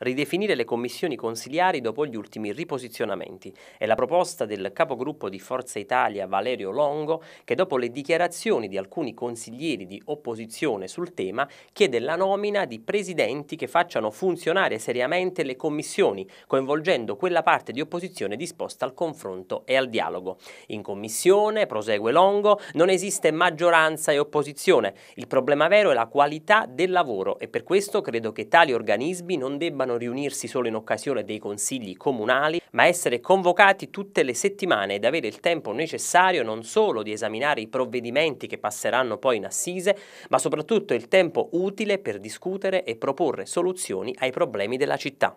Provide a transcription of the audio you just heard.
ridefinire le commissioni consiliari dopo gli ultimi riposizionamenti. È la proposta del capogruppo di Forza Italia Valerio Longo che dopo le dichiarazioni di alcuni consiglieri di opposizione sul tema chiede la nomina di presidenti che facciano funzionare seriamente le commissioni, coinvolgendo quella parte di opposizione disposta al confronto e al dialogo. In commissione, prosegue Longo, non esiste maggioranza e opposizione. Il problema vero è la qualità del lavoro e per questo credo che tali organismi non debbano dovevano riunirsi solo in occasione dei consigli comunali, ma essere convocati tutte le settimane ed avere il tempo necessario non solo di esaminare i provvedimenti che passeranno poi in assise, ma soprattutto il tempo utile per discutere e proporre soluzioni ai problemi della città.